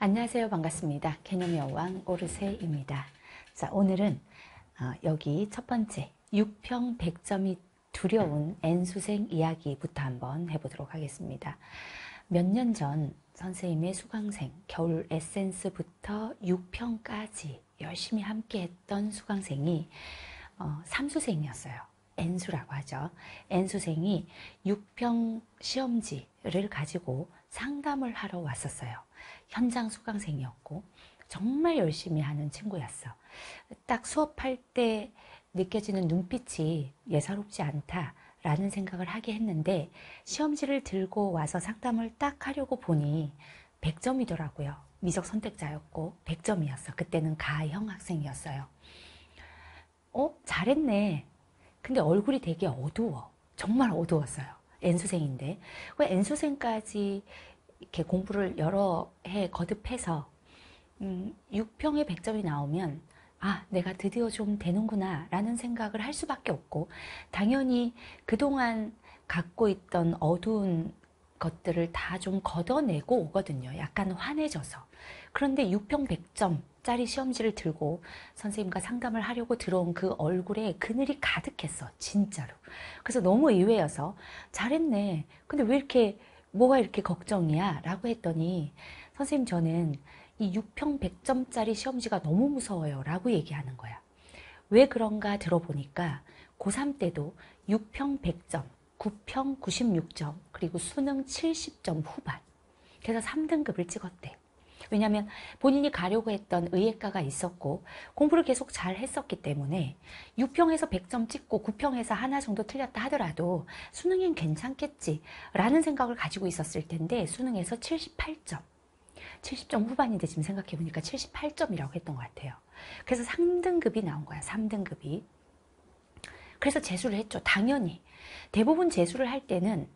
안녕하세요. 반갑습니다. 개념 여왕 오르세입니다. 자, 오늘은 어, 여기 첫 번째 6평 100점이 두려운 N수생 이야기부터 한번 해보도록 하겠습니다. 몇 년 전 선생님의 수강생 겨울 에센스부터 6평까지 열심히 함께 했던 수강생이 어, 3수생이었어요. N수라고 하죠. N수생이 6평 시험지를 가지고 상담을 하러 왔었어요. 현장 수강생이었고 정말 열심히 하는 친구였어. 딱 수업할 때 느껴지는 눈빛이 예사롭지 않다라는 생각을 하게 했는데 시험지를 들고 와서 상담을 딱 하려고 보니 100점이더라고요. 미적 선택자였고 100점이었어. 그때는 가형 학생이었어요. 어? 잘했네. 근데 얼굴이 되게 어두워. 정말 어두웠어요. N수생인데. 왜 N수생까지 이렇게 공부를 여러 해 거듭해서 음, 6평에 100점이 나오면 아 내가 드디어 좀 되는구나 라는 생각을 할 수밖에 없고 당연히 그동안 갖고 있던 어두운 것들을 다 좀 걷어내고 오거든요. 약간 환해져서. 그런데 6평 100점짜리 시험지를 들고 선생님과 상담을 하려고 들어온 그 얼굴에 그늘이 가득했어. 진짜로. 그래서 너무 의외여서 잘했네. 근데 왜 이렇게 뭐가 이렇게 걱정이야? 라고 했더니 선생님 저는 이 6평 100점짜리 시험지가 너무 무서워요 라고 얘기하는 거야. 왜 그런가 들어보니까 고3 때도 6평 100점, 9평 96점, 그리고 수능 70점 후반. 그래서 3등급을 찍었대. 왜냐하면 본인이 가려고 했던 의예과가 있었고 공부를 계속 잘 했었기 때문에 6평에서 100점 찍고 9평에서 하나 정도 틀렸다 하더라도 수능엔 괜찮겠지 라는 생각을 가지고 있었을 텐데 수능에서 78점 70점 후반인데 지금 생각해보니까 78점이라고 했던 것 같아요. 그래서 3등급이 나온 거야. 3등급이. 그래서 재수를 했죠. 당연히. 대부분 재수를 할 때는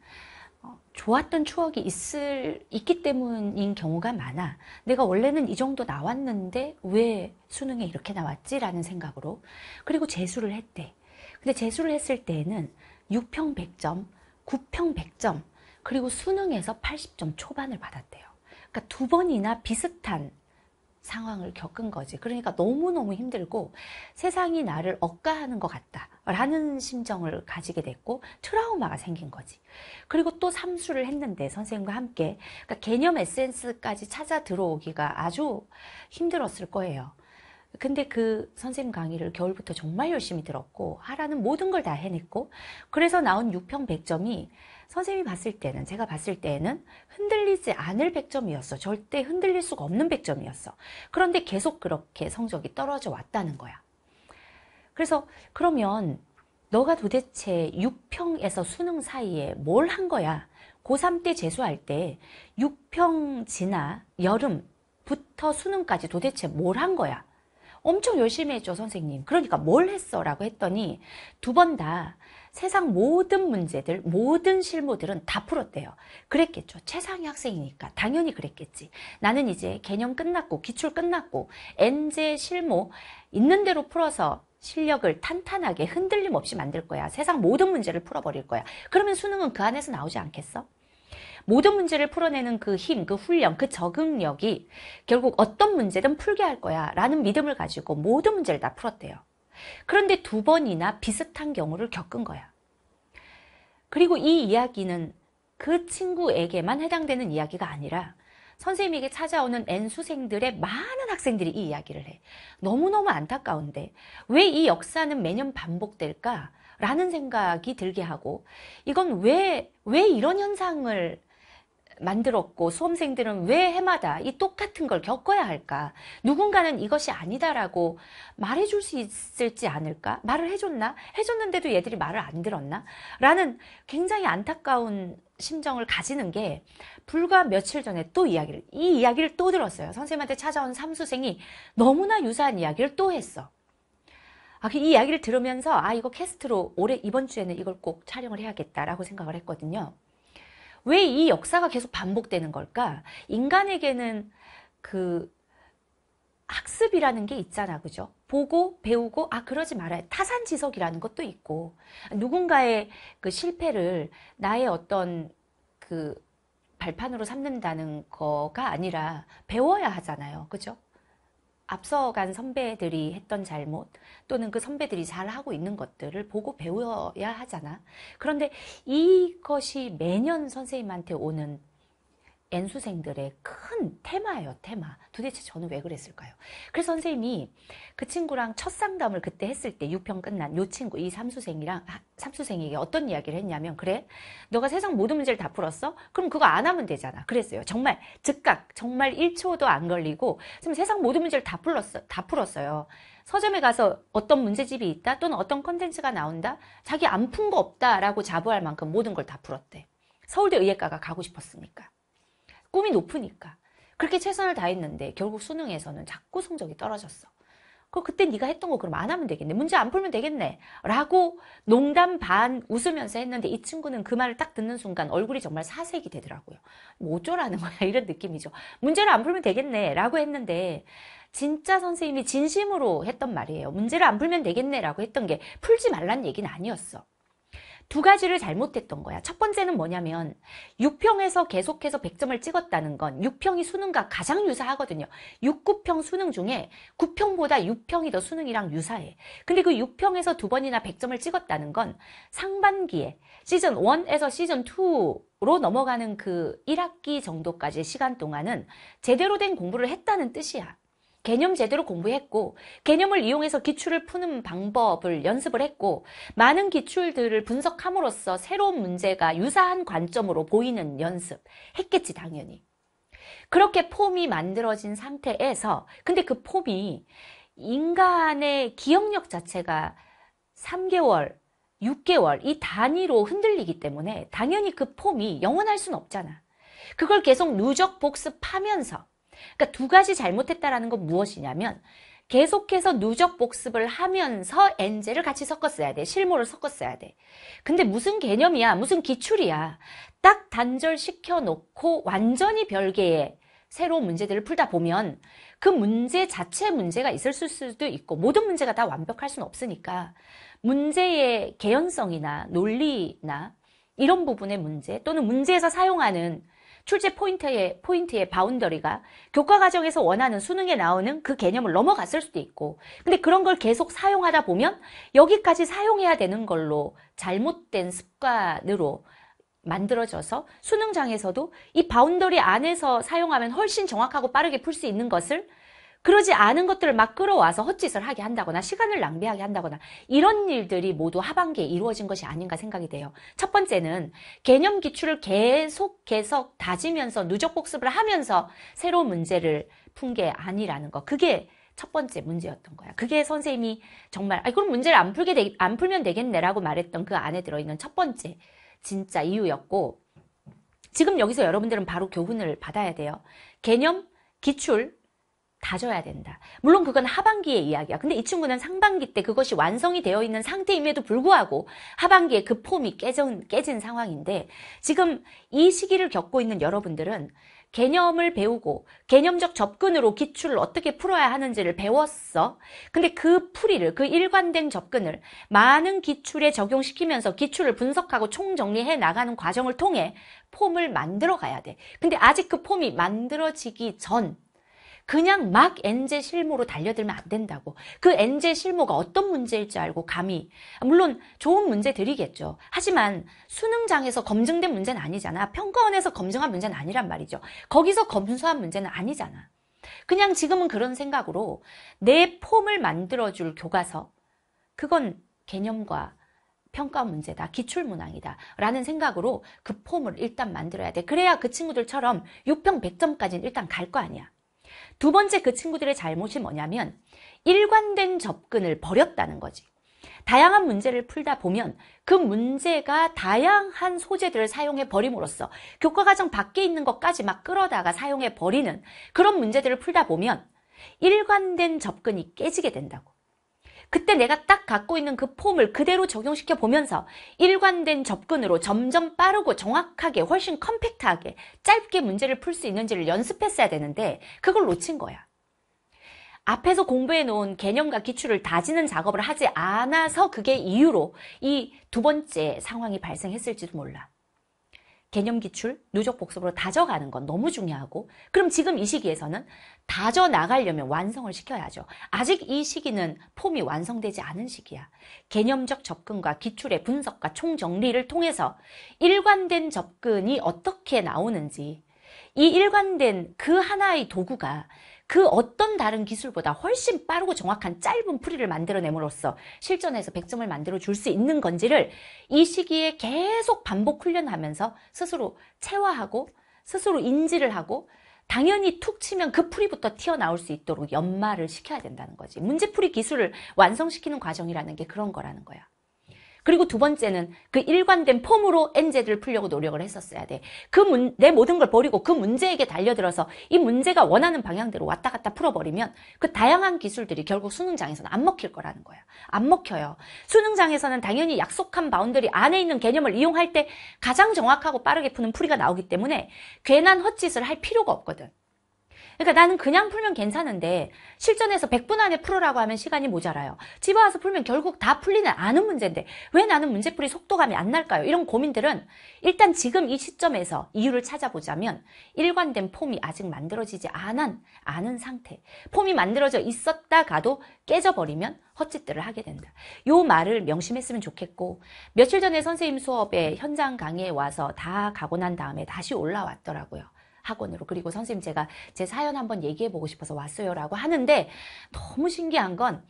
어, 좋았던 추억이 있을, 있기 때문인 경우가 많아. 내가 원래는 이 정도 나왔는데 왜 수능에 이렇게 나왔지라는 생각으로. 그리고 재수를 했대. 근데 재수를 했을 때는 에 6평 100점, 9평 100점, 그리고 수능에서 80점 초반을 받았대요. 그러니까 두 번이나 비슷한 상황을 겪은 거지. 그러니까 너무너무 힘들고 세상이 나를 억가하는 것 같다라는 심정을 가지게 됐고 트라우마가 생긴 거지. 그리고 또 삼수를 했는데 선생님과 함께 그러니까 개념 에센스까지 찾아 들어오기가 아주 힘들었을 거예요. 근데 그 선생님 강의를 겨울부터 정말 열심히 들었고 하라는 모든 걸 다 해냈고 그래서 나온 6평 100점이 선생님이 봤을 때는 제가 봤을 때는 흔들리지 않을 100점이었어. 절대 흔들릴 수가 없는 100점이었어. 그런데 계속 그렇게 성적이 떨어져 왔다는 거야. 그래서 그러면 너가 도대체 6평에서 수능 사이에 뭘 한 거야? 고3 때 재수할 때 6평 지나 여름부터 수능까지 도대체 뭘 한 거야? 엄청 열심히 했죠, 선생님. 그러니까 뭘 했어? 라고 했더니 두 번 다 세상 모든 문제들, 모든 실무들은 다 풀었대요. 그랬겠죠. 최상위 학생이니까. 당연히 그랬겠지. 나는 이제 개념 끝났고, 기출 끝났고, 엔제 실무 있는 대로 풀어서 실력을 탄탄하게 흔들림 없이 만들 거야. 세상 모든 문제를 풀어버릴 거야. 그러면 수능은 그 안에서 나오지 않겠어? 모든 문제를 풀어내는 그 힘, 그 훈련, 그 적응력이 결국 어떤 문제든 풀게 할 거야 라는 믿음을 가지고 모든 문제를 다 풀었대요. 그런데 두 번이나 비슷한 경우를 겪은 거야. 그리고 이 이야기는 그 친구에게만 해당되는 이야기가 아니라 선생님에게 찾아오는 N수생들의 많은 학생들이 이 이야기를 해. 너무너무 안타까운데 왜 이 역사는 매년 반복될까? 라는 생각이 들게 하고 이건 왜, 왜 이런 현상을 만들었고 수험생들은 왜 해마다 이 똑같은 걸 겪어야 할까? 누군가는 이것이 아니다라고 말해줄 수 있을지 않을까? 말을 해줬나? 해줬는데도 얘들이 말을 안 들었나? 라는 굉장히 안타까운 심정을 가지는 게 불과 며칠 전에 또 이야기를 이 이야기를 또 들었어요. 선생님한테 찾아온 삼수생이 너무나 유사한 이야기를 또 했어. 아, 그 이 이야기를 들으면서 아 이거 캐스트로 올해 이번 주에는 이걸 꼭 촬영을 해야겠다라고 생각을 했거든요. 왜이 역사가 계속 반복되는 걸까? 인간에게는 그 학습이라는 게 있잖아, 그죠? 보고 배우고 아 그러지 말아야 타산지석이라는 것도 있고 누군가의 그 실패를 나의 어떤 그 발판으로 삼는다는 거가 아니라 배워야 하잖아요, 그죠? 앞서간 선배들이 했던 잘못 또는 그 선배들이 잘 하고 있는 것들을 보고 배워야 하잖아. 그런데 이것이 매년 선생님한테 오는 N수생들의 큰 테마예요 테마 도대체 저는 왜 그랬을까요 그래서 선생님이 그 친구랑 첫 상담을 그때 했을 때 6평 끝난 요 친구 이 삼수생이랑 아, 삼수생에게 어떤 이야기를 했냐면 그래 너가 세상 모든 문제를 다 풀었어 그럼 그거 안 하면 되잖아 그랬어요 정말 즉각 정말 1초도 안 걸리고 지금 세상 모든 문제를 다 풀었어 다 풀었어요 서점에 가서 어떤 문제집이 있다 또는 어떤 컨텐츠가 나온다 자기 안 푼 거 없다라고 자부할 만큼 모든 걸 다 풀었대 서울대 의예과가 가고 싶었으니까 꿈이 높으니까 그렇게 최선을 다했는데 결국 수능에서는 자꾸 성적이 떨어졌어. 그 그때 네가 했던 거 그럼 안 하면 되겠네. 문제 안 풀면 되겠네. 라고 농담 반 웃으면서 했는데 이 친구는 그 말을 딱 듣는 순간 얼굴이 정말 사색이 되더라고요. 뭐 어쩌라는 거야 이런 느낌이죠. 문제를 안 풀면 되겠네 라고 했는데 진짜 선생님이 진심으로 했던 말이에요. 문제를 안 풀면 되겠네 라고 했던 게 풀지 말란 얘기는 아니었어. 두 가지를 잘못했던 거야. 첫 번째는 뭐냐면 6평에서 계속해서 100점을 찍었다는 건 6평이 수능과 가장 유사하거든요. 6, 9평 수능 중에 9평보다 6평이 더 수능이랑 유사해. 근데 그 6평에서 두 번이나 100점을 찍었다는 건 상반기에 시즌 1에서 시즌 2로 넘어가는 그 1학기 정도까지 시간 동안은 제대로 된 공부를 했다는 뜻이야. 개념 제대로 공부했고 개념을 이용해서 기출을 푸는 방법을 연습을 했고 많은 기출들을 분석함으로써 새로운 문제가 유사한 관점으로 보이는 연습 했겠지 당연히 그렇게 폼이 만들어진 상태에서 근데 그 폼이 인간의 기억력 자체가 3개월 6개월 이 단위로 흔들리기 때문에 당연히 그 폼이 영원할 수는 없잖아 그걸 계속 누적 복습하면서 그러니까 두 가지 잘못했다라는 건 무엇이냐면 계속해서 누적 복습을 하면서 엔젤을 같이 섞었어야 돼. 실모를 섞었어야 돼. 근데 무슨 개념이야? 무슨 기출이야? 딱 단절시켜 놓고 완전히 별개의 새로운 문제들을 풀다 보면 그 문제 자체 문제가 있을 수도 있고 모든 문제가 다 완벽할 수는 없으니까 문제의 개연성이나 논리나 이런 부분의 문제 또는 문제에서 사용하는 출제 포인트의 포인트의 바운더리가 교과 과정에서 원하는 수능에 나오는 그 개념을 넘어갔을 수도 있고 근데 그런 걸 계속 사용하다 보면 여기까지 사용해야 되는 걸로 잘못된 습관으로 만들어져서 수능장에서도 이 바운더리 안에서 사용하면 훨씬 정확하고 빠르게 풀 수 있는 것을 그러지 않은 것들을 막 끌어와서 헛짓을 하게 한다거나 시간을 낭비하게 한다거나 이런 일들이 모두 하반기에 이루어진 것이 아닌가 생각이 돼요. 첫 번째는 개념 기출을 계속 계속 다지면서 누적 복습을 하면서 새로운 문제를 푼 게 아니라는 거. 그게 첫 번째 문제였던 거야. 그게 선생님이 정말 아 그럼 문제를 안 풀게 되, 안 풀면 되겠네라고 말했던 그 안에 들어 있는 첫 번째 진짜 이유였고 지금 여기서 여러분들은 바로 교훈을 받아야 돼요. 개념, 기출, 다져야 된다. 물론 그건 하반기의 이야기야. 근데 이 친구는 상반기 때 그것이 완성이 되어 있는 상태임에도 불구하고 하반기에 그 폼이 깨진, 깨진 상황인데 지금 이 시기를 겪고 있는 여러분들은 개념을 배우고 개념적 접근으로 기출을 어떻게 풀어야 하는지를 배웠어. 근데 그 풀이를 그 일관된 접근을 많은 기출에 적용시키면서 기출을 분석하고 총정리해 나가는 과정을 통해 폼을 만들어 가야 돼. 근데 아직 그 폼이 만들어지기 전 그냥 막 엔제 실무로 달려들면 안 된다고. 그 엔제 실무가 어떤 문제일 지 알고 감히. 물론 좋은 문제 드리겠죠. 하지만 수능장에서 검증된 문제는 아니잖아. 평가원에서 검증한 문제는 아니란 말이죠. 거기서 검수한 문제는 아니잖아. 그냥 지금은 그런 생각으로 내 폼을 만들어줄 교과서. 그건 개념과 평가 문제다, 기출문항이다 라는 생각으로 그 폼을 일단 만들어야 돼. 그래야 그 친구들처럼 6평 100점까지는 일단 갈 거 아니야. 두 번째 그 친구들의 잘못이 뭐냐면 일관된 접근을 버렸다는 거지. 다양한 문제를 풀다 보면 그 문제가 다양한 소재들을 사용해 버림으로써 교과과정 밖에 있는 것까지 막 끌어다가 사용해 버리는 그런 문제들을 풀다 보면 일관된 접근이 깨지게 된다고. 그때 내가 딱 갖고 있는 그 폼을 그대로 적용시켜 보면서 일관된 접근으로 점점 빠르고 정확하게 훨씬 컴팩트하게 짧게 문제를 풀 수 있는지를 연습했어야 되는데 그걸 놓친 거야. 앞에서 공부해 놓은 개념과 기출을 다지는 작업을 하지 않아서 그게 이유로 이 두 번째 상황이 발생했을지도 몰라. 개념 기출, 누적 복습으로 다져가는 건 너무 중요하고 그럼 지금 이 시기에서는 다져 나가려면 완성을 시켜야죠. 아직 이 시기는 폼이 완성되지 않은 시기야. 개념적 접근과 기출의 분석과 총정리를 통해서 일관된 접근이 어떻게 나오는지 이 일관된 그 하나의 도구가 그 어떤 다른 기술보다 훨씬 빠르고 정확한 짧은 풀이를 만들어내므로써 실전에서 100점을 만들어 줄 수 있는 건지를 이 시기에 계속 반복 훈련하면서 스스로 체화하고 스스로 인지를 하고 당연히 툭 치면 그 풀이부터 튀어나올 수 있도록 연마를 시켜야 된다는 거지. 문제풀이 기술을 완성시키는 과정이라는 게 그런 거라는 거야. 그리고 두 번째는 그 일관된 폼으로 엔제들을 풀려고 노력을 했었어야 돼. 그 문, 내 모든 걸 버리고 그 문제에게 달려들어서 이 문제가 원하는 방향대로 왔다 갔다 풀어버리면 그 다양한 기술들이 결국 수능장에서는 안 먹힐 거라는 거야. 안 먹혀요. 수능장에서는 당연히 약속한 바운드리 안에 있는 개념을 이용할 때 가장 정확하고 빠르게 푸는 풀이가 나오기 때문에 괜한 헛짓을 할 필요가 없거든. 그러니까 나는 그냥 풀면 괜찮은데 실전에서 100분 안에 풀으라고 하면 시간이 모자라요. 집에 와서 풀면 결국 다 풀리는 아는 문제인데 왜 나는 문제풀이 속도감이 안 날까요? 이런 고민들은 일단 지금 이 시점에서 이유를 찾아보자면 일관된 폼이 아직 만들어지지 않은, 않는 상태. 폼이 만들어져 있었다가도 깨져버리면 헛짓들을 하게 된다. 요 말을 명심했으면 좋겠고 며칠 전에 선생님 수업에 현장 강의에 와서 다 가고 난 다음에 다시 올라왔더라고요. 학원으로 그리고 선생님 제가 제 사연 한번 얘기해 보고 싶어서 왔어요 라고 하는데 너무 신기한 건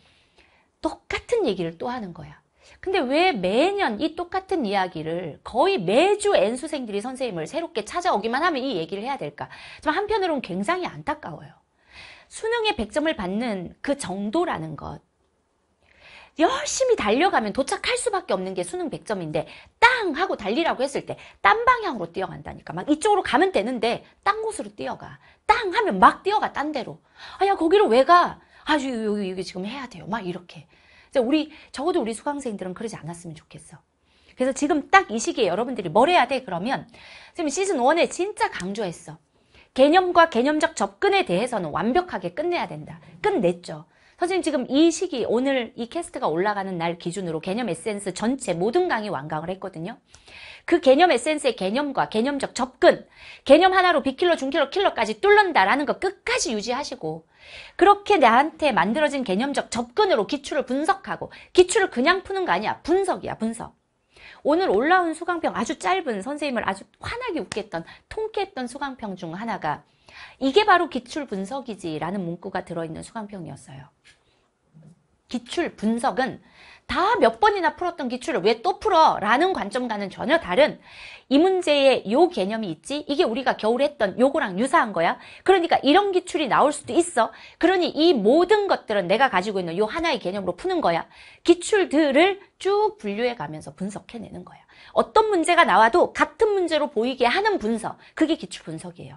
똑같은 얘기를 또 하는 거야 근데 왜 매년 이 똑같은 이야기를 거의 매주 N수생들이 선생님을 새롭게 찾아오기만 하면 이 얘기를 해야 될까 한편으로는 굉장히 안타까워요 수능에 100점을 받는 그 정도라는 것 열심히 달려가면 도착할 수밖에 없는 게 수능 100점인데 땅 하고 달리라고 했을 때 딴 방향으로 뛰어간다니까 막 이쪽으로 가면 되는데 딴 곳으로 뛰어가 땅 하면 막 뛰어가 딴 데로 아야 거기로 왜 가? 아주 여기 여기 지금 해야 돼요 막 이렇게 우리 적어도 우리 수강생들은 그러지 않았으면 좋겠어 그래서 지금 딱 이 시기에 여러분들이 뭘 해야 돼 그러면 지금 시즌 1에 진짜 강조했어 개념과 개념적 접근에 대해서는 완벽하게 끝내야 된다. 끝냈죠. 선생님 지금 이 시기 오늘 이 캐스트가 올라가는 날 기준으로 개념 에센스 전체 모든 강의 완강을 했거든요. 그 개념 에센스의 개념과 개념적 접근, 개념 하나로 비킬러, 중킬러, 킬러까지 뚫는다라는 거 끝까지 유지하시고 그렇게 나한테 만들어진 개념적 접근으로 기출을 분석하고 기출을 그냥 푸는 거 아니야. 분석이야, 분석. 오늘 올라온 수강평 아주 짧은 선생님을 아주 환하게 웃게했던 통쾌했던 수강평 중 하나가 이게 바로 기출 분석이지라는 문구가 들어있는 수강평이었어요. 기출 분석은 다 몇 번이나 풀었던 기출을 왜 또 풀어? 라는 관점과는 전혀 다른 이 문제에 요 개념이 있지? 이게 우리가 겨울에 했던 요거랑 유사한 거야. 그러니까 이런 기출이 나올 수도 있어. 그러니 이 모든 것들은 내가 가지고 있는 요 하나의 개념으로 푸는 거야. 기출들을 쭉 분류해 가면서 분석해내는 거야. 어떤 문제가 나와도 같은 문제로 보이게 하는 분석. 그게 기출 분석이에요.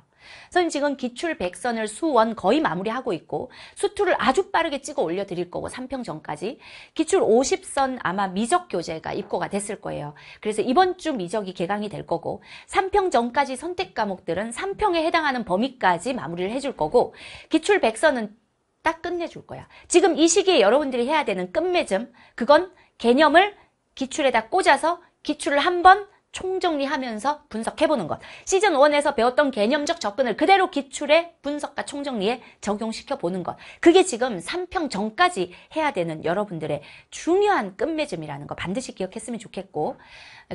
선생님 지금 기출 백선을 수원 거의 마무리하고 있고 수투를 아주 빠르게 찍어 올려 드릴 거고 3평 전까지 기출 50선 아마 미적 교재가 입고가 됐을 거예요. 그래서 이번 주 미적이 개강이 될 거고 3평 전까지 선택 과목들은 3평에 해당하는 범위까지 마무리를 해줄 거고 기출 백선은 딱 끝내줄 거야. 지금 이 시기에 여러분들이 해야 되는 끝맺음 그건 개념을 기출에다 꽂아서 기출을 한번 총정리하면서 분석해보는 것. 시즌1에서 배웠던 개념적 접근을 그대로 기출에 분석과 총정리에 적용시켜보는 것. 그게 지금 3평 전까지 해야 되는 여러분들의 중요한 끝맺음이라는 거 반드시 기억했으면 좋겠고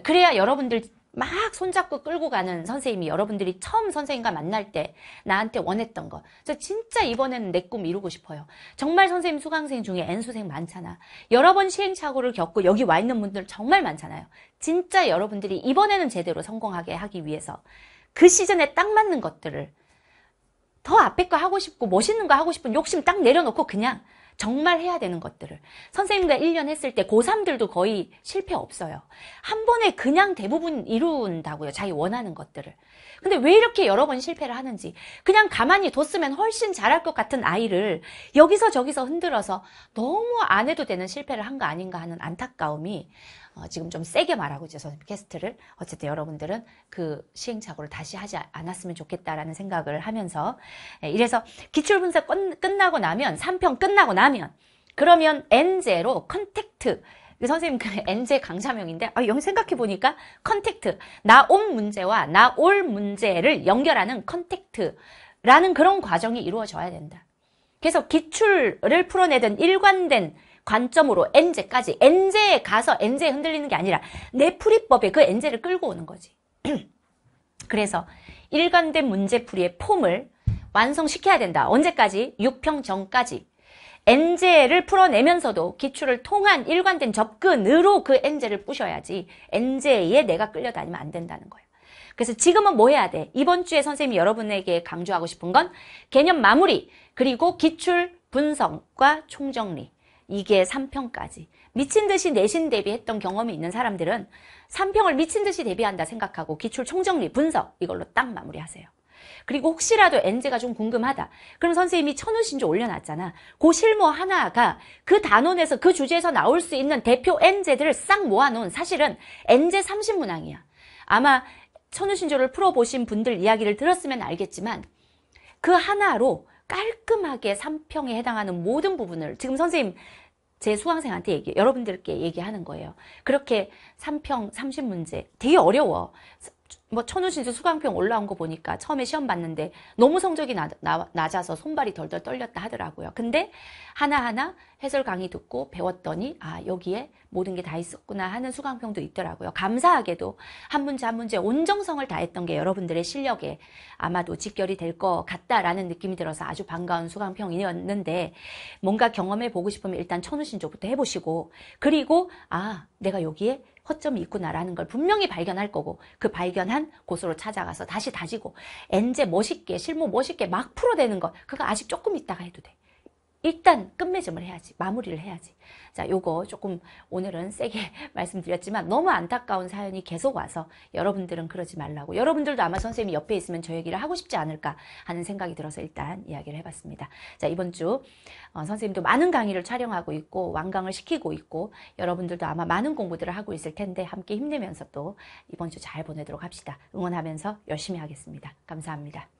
그래야 여러분들 막 손잡고 끌고 가는 선생님이 여러분들이 처음 선생님과 만날 때 나한테 원했던 거. 저 진짜 이번에는 내 꿈 이루고 싶어요. 정말 선생님 수강생 중에 N수생 많잖아. 여러 번 시행착오를 겪고 여기 와 있는 분들 정말 많잖아요. 진짜 여러분들이 이번에는 제대로 성공하게 하기 위해서 그 시즌에 딱 맞는 것들을 더 앞에 거 하고 싶고 멋있는 거 하고 싶은 욕심 딱 내려놓고 그냥 정말 해야 되는 것들을 선생님과 1년 했을 때 고3들도 거의 실패 없어요 한 번에 그냥 대부분 이룬다고요 자기 원하는 것들을 근데 왜 이렇게 여러 번 실패를 하는지 그냥 가만히 뒀으면 훨씬 잘할 것 같은 아이를 여기서 저기서 흔들어서 너무 안 해도 되는 실패를 한 거 아닌가 하는 안타까움이 어, 지금 좀 세게 말하고 이제 선생님 캐스트를 어쨌든 여러분들은 그 시행착오를 다시 하지 않았으면 좋겠다라는 생각을 하면서 예, 이래서 기출분석 끝나고 나면 3평 끝나고 나면 라면 그러면 엔제로 컨택트 선생님 그 엔제 강사명인데 아, 여기 생각해 보니까 컨택트 나온 문제와 나올 문제를 연결하는 컨택트라는 그런 과정이 이루어져야 된다. 그래서 기출을 풀어내던 일관된 관점으로 엔제까지 엔제에 가서 엔제에 흔들리는 게 아니라 내 풀이법에 그 엔제를 끌고 오는 거지. 그래서 일관된 문제풀이의 폼을 완성시켜야 된다. 언제까지? 6평 전까지. 엔제를 풀어내면서도 기출을 통한 일관된 접근으로 그 엔제를 부셔야지 엔제에 내가 끌려다니면 안 된다는 거예요. 그래서 지금은 뭐 해야 돼? 이번 주에 선생님이 여러분에게 강조하고 싶은 건 개념 마무리, 그리고 기출 분석과 총정리. 이게 3평까지. 미친 듯이 내신 대비했던 경험이 있는 사람들은 3평을 미친 듯이 대비한다 생각하고 기출 총정리 분석 이걸로 딱 마무리하세요. 그리고 혹시라도 엔제가 좀 궁금하다. 그럼 선생님이 천우 신조 올려놨잖아. 그 실무 하나가 그 단원에서 그 주제에서 나올 수 있는 대표 엔제들을 싹 모아놓은 사실은 엔제 30문항이야. 아마 천우 신조를 풀어보신 분들 이야기를 들었으면 알겠지만 그 하나로 깔끔하게 3평에 해당하는 모든 부분을 지금 선생님 제 수강생한테 얘기, 여러분들께 얘기하는 거예요. 그렇게 3평 30문제 되게 어려워. 뭐 천우신수 수강평 올라온 거 보니까 처음에 시험 봤는데 너무 성적이 나, 나, 낮아서 손발이 덜덜 떨렸다 하더라고요. 근데 하나하나 해설 강의 듣고 배웠더니 아 여기에 모든 게 다 있었구나 하는 수강평도 있더라고요. 감사하게도 한 문제 한 문제 온정성을 다했던 게 여러분들의 실력에 아마도 직결이 될 것 같다라는 느낌이 들어서 아주 반가운 수강평이었는데 뭔가 경험해 보고 싶으면 일단 천우신조부터 해보시고 그리고 아 내가 여기에 허점이 있구나라는 걸 분명히 발견할 거고 그 발견한 곳으로 찾아가서 다시 다지고 엔제 멋있게 실무 멋있게 막 풀어대는 것 그거 아직 조금 있다가 해도 돼. 일단 끝맺음을 해야지 마무리를 해야지 자 요거 조금 오늘은 세게 말씀드렸지만 너무 안타까운 사연이 계속 와서 여러분들은 그러지 말라고 여러분들도 아마 선생님이 옆에 있으면 저 얘기를 하고 싶지 않을까 하는 생각이 들어서 일단 이야기를 해봤습니다 자 이번 주 어, 선생님도 많은 강의를 촬영하고 있고 완강을 시키고 있고 여러분들도 아마 많은 공부들을 하고 있을 텐데 함께 힘내면서 또 이번 주 잘 보내도록 합시다 응원하면서 열심히 하겠습니다 감사합니다